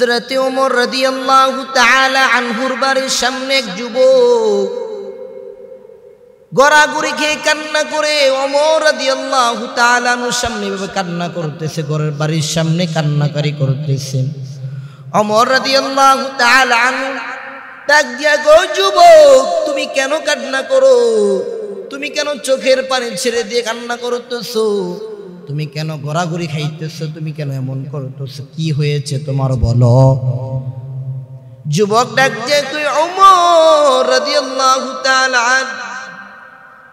হজরতে ওমর রদিয়াল্লাহু তাআলা আনহুর বাড়ির সামনে এক যুবক গড়াগড়ি খেয়ে কান্না করে অমর রদিয়াল্লাহু তাআলানুর সামনে এভাবে কান্না করতেছে ঘরের বাড়ির সামনে কান্নাকারি করতেছে অমর রদিয়াল্লাহু তাআলা আনহু ডাক দিয়া গো যুবক তুমি কেন কান্না করো তুমি কেন চোখের পানি ছেড়ে দিয়ে কান্না করতেছো তুমি কেন গড়াগড়ি খাইতেছ তুমি কেন এমন করতেছ কি হয়েছে তোমার বলো যুবক ডাকছে তুই অমর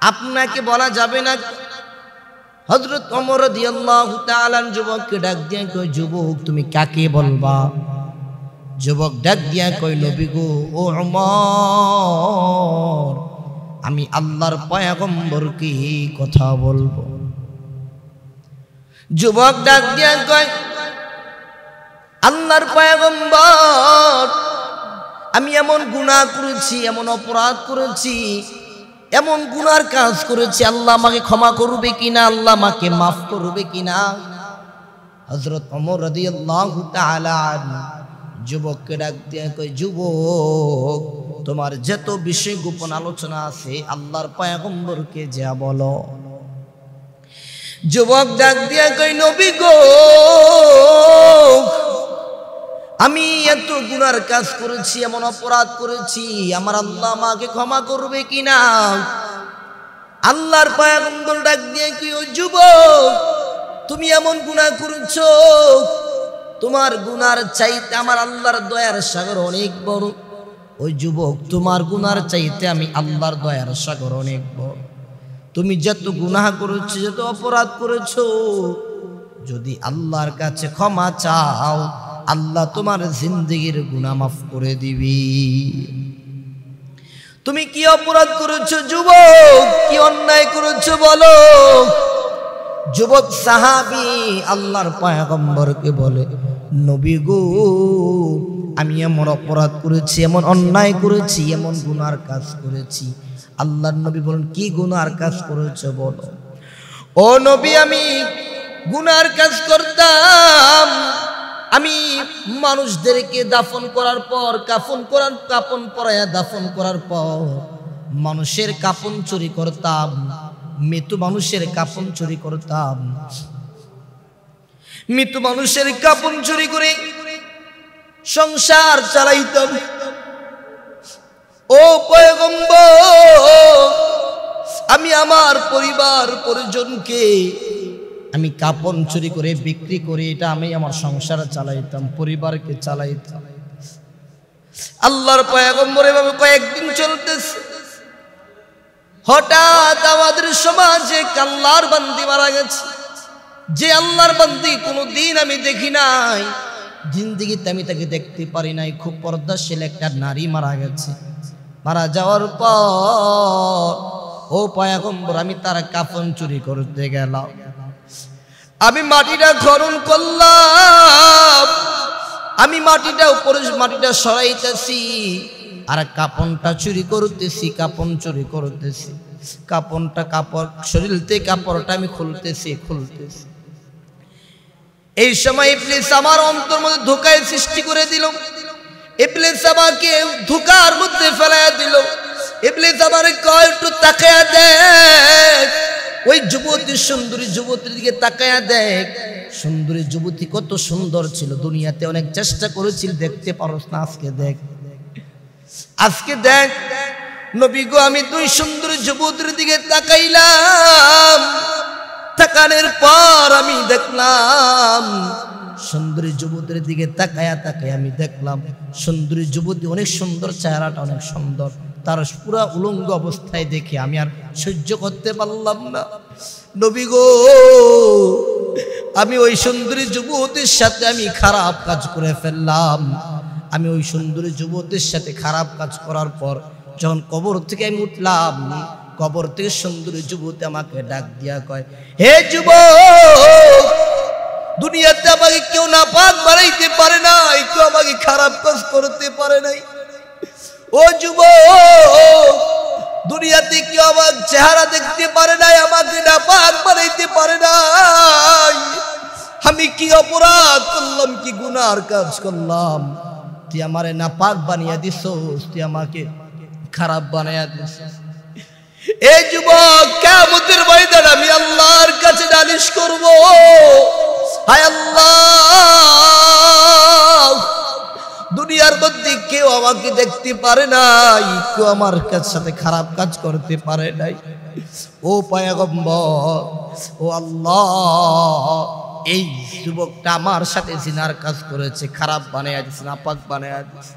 আপনাকে বলা যাবে না হজরত অমর যুবককে ডাক দিয়া কই যুবক তুমি কাকে বলবা যুবক ডাক দিয়া কই নবী গো ও অমর আমি আল্লাহর পয়াগম্বর কি কথা বলবো যুবক ডাক দিয়া কয় আল্লাহর পায়গম্বর আমি এমন গুণা করেছি এমন অপরাধ করেছি এমন গুনার কাজ করেছি আল্লাহ আমাকে ক্ষমা করবে কিনা আল্লাহ আমাকে মাফ করবে কিনা হজরত অমর রাদি আল্লাহ যুবককে ডাক দিয়া কয় যুবক তোমার যত বিষয় গোপন আলোচনা আছে আল্লাহর পায়গম্বরকে যা বলো যুবক ডাক দিয়া কই নবী গো আমি এত গুনার কাজ করেছি এমন অপরাধ করেছি আমার আল্লাহ আমাকে ক্ষমা করবে কিনা আল্লাহর পায়াগম্বল ডাক দিয়ে কি ও যুবক তুমি এমন গুণা করেছ তোমার গুনার চাইতে আমার আল্লাহর দয়ার সাগর অনেক বড় ওই যুবক তোমার গুনার চাইতে আমি আল্লাহর দয়ার সাগর অনেক বড় তুমি যত গুনাহ করেছো যত অপরাধ করেছো যদি আল্লাহর কাছে ক্ষমা চাও আল্লাহ তোমার জিন্দগির গুণা মাফ করে দিবি তুমি কি অপরাধ করেছো যুবক কি অন্যায় করেছো বলো যুবক সাহাবি আল্লাহর পায়গম্বরকে বলে নবী গো আমি এমন অপরাধ করেছি এমন অন্যায় করেছি এমন গুনার কাজ করেছি আল্লাহর নবী বলেন কি গুনার কাজ করেছ বলো ও নবী আমি গুনার কাজ করতাম আমি মানুষদেরকে দাফন করার পর কাফন করার কাপন পরায়া দাফন করার পর মানুষের কাপন চুরি করতাম মৃত মানুষের কাপন চুরি করতাম মৃত মানুষের কাপন চুরি করে সংসার চালাইতাম ও পয়গম্ব আমি আমার পরিবার পরিজনকে আমি কাপন চুরি করে বিক্রি করে এটা আমি আমার সংসার চালাইতাম পরিবারকে চালাইতাম আল্লাহর পয়গম্বর এভাবে কয়েকদিন চলতেছে হঠাৎ আমাদের সমাজে কাল্লার বান্দি মারা গেছে যে আল্লাহর বান্দি কোনো দিন আমি দেখি নাই জিন্দিগিতে আমি তাকে দেখতে পারি নাই খুব পর্দাশীল একটা নারী মারা গেছে মারা যাওয়ার পর ও পায়াগম্বর আমি তার কাফন চুরি করতে গেলাম আমি মাটিটা খরণ করলাম আমি মাটিটা উপরে মাটিটা সরাইতেছি আর কাপনটা চুরি করতেছি কাপন চুরি করতেছি কাপনটা কাপড় শরীরতে কাপড়টা আমি খুলতেছি খুলতেছি এই সময় ইবলিস আমার অন্তর মধ্যে ধোকায় সৃষ্টি করে দিলাম ইবলিস আমাকে ধোকার মধ্যে ফেলাইয়া দিল ইবলিস আমার কয় একটু তাকায়া দেখ ওই যুবতী সুন্দরী যুবতীর দিকে তাকায়া দেখ সুন্দরী যুবতী কত সুন্দর ছিল দুনিয়াতে অনেক চেষ্টা করেছিল দেখতে পারস না আজকে দেখ আজকে দেখ নবী গো আমি দুই সুন্দরী যুবতীর দিকে তাকাইলাম তাকানের পর আমি দেখলাম সুন্দরী যুবতীর দিকে তাকায়া তাকায় আমি দেখলাম সুন্দরী যুবতী অনেক সুন্দর চেহারাটা অনেক সুন্দর তার পুরা উলঙ্গ অবস্থায় দেখে আমি আর সহ্য করতে পারলাম না নবী গো আমি ওই সুন্দরী যুবতীর সাথে আমি খারাপ কাজ করে ফেললাম আমি ওই সুন্দরী যুবতীর সাথে খারাপ কাজ করার পর যখন কবর থেকে আমি উঠলাম কবর থেকে সুন্দরী যুবতী আমাকে ডাক দিয়া কয় হে যুবক দুনিয়াতে আমাকে কেউ না পাক বানাইতে পারে না কেউ আমাকে খারাপ কাজ করতে পারে নাই ও যুব দুনিয়াতে কেউ আমার চেহারা দেখতে পারে নাই আমাকে না পাক বানাইতে পারে নাই আমি কি অপরাধ করলাম কি গুনার কাজ করলাম তুই আমারে না পাক বানিয়ে দিস তুই আমাকে খারাপ বানাইয়া দিস এই যুবক কেমতের ময়দান আমি আল্লাহর কাছে নালিশ করবো আল্লাহ দুনিয়ার মধ্যে কেউ আমাকে দেখতে পারে নাই কেউ আমার সাথে খারাপ কাজ করতে পারে নাই ও পায়াগম্বর ও আল্লাহ এই যুবকটা আমার সাথে জিনার কাজ করেছে খারাপ বানায় দিস নাপাক বানায় দিস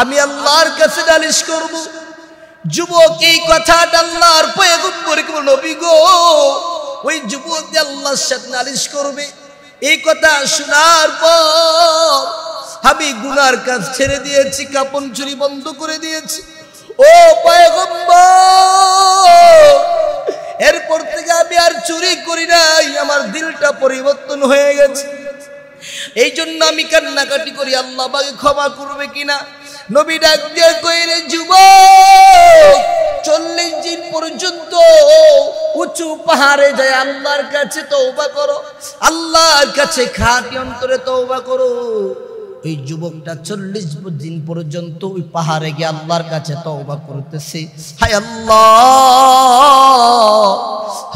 আমি আল্লাহর কাছে নালিশ করব যুবক এই কথা আল্লাহর পয়গম্বর নবী গো ওই যুবক আল্লাহর সাথে নালিশ করবে এই কথা শোনার পর আমি গুনার কাজ ছেড়ে দিয়েছি কাপন চুরি বন্ধ করে দিয়েছি ও এরপর থেকে আমি আর চুরি করি নাই আমার দিলটা পরিবর্তন হয়ে গেছে এই জন্য আমি কান্নাকাটি করি আল্লাহ ক্ষমা করবে কিনা নবী ডাকিয়া কইরে যুবক চল্লিশ দিন পর্যন্ত উঁচু পাহাড়ে যায় আল্লাহর কাছে তৌবা করো আল্লাহর কাছে খাতি অন্তরে তৌবা করো ওই যুবকটা চল্লিশ দিন পর্যন্ত ওই পাহাড়ে গিয়ে আল্লাহর কাছে তওবা করতেছে হায় আল্লাহ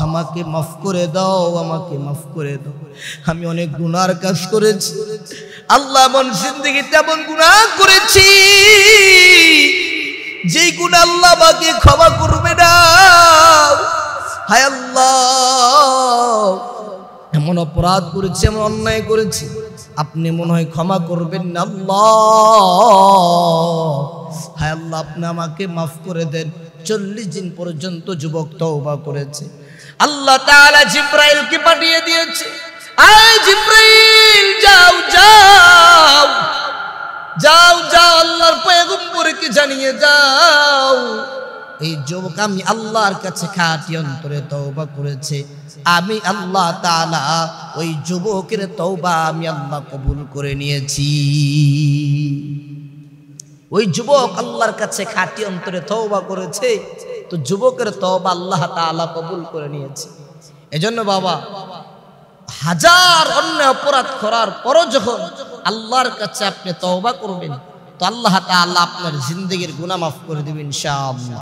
আমাকে মাফ করে দাও আমাকে মাফ করে দাও আমি অনেক গুনার কাজ করেছি আল্লাহ মন জিন্দিগি তেমন গুণা করেছি যে গুণ আল্লাহ আমাকে ক্ষমা করবে না হায় আল্লাহ এমন অপরাধ করেছি এমন অন্যায় করেছি আপনি মনে হয় ক্ষমা করবেন না আল্লাহ হায় আল্লাহ আপনি আমাকে মাফ করে দেন চল্লিশ দিন পর্যন্ত যুবক তওবা করেছে আল্লাহ তাআলা জিব্রাইলকে পাঠিয়ে দিয়েছে যাও যাও যাও যাও আল্লাহর জানিয়ে যাও এই যুবক আমি আল্লাহর কাছে খাঁটি অন্তরে করেছে আমি আল্লাহ ওই যুবকের তৌবা আমি আল্লাহ কবুল করে নিয়েছি ওই যুবক আল্লাহর কাছে খাঁটি অন্তরে তৌবা করেছে তো যুবকের তওবা আল্লাহ তালা কবুল করে নিয়েছে এজন্য বাবা হাজার অন্য অপরাধ করার পরও যখন আল্লাহর কাছে আপনি তওবা করবেন তো আল্লাহ আল্লাহ আপনার জিন্দগির গুনাহ মাফ করে দেবেন ইনশাআল্লাহ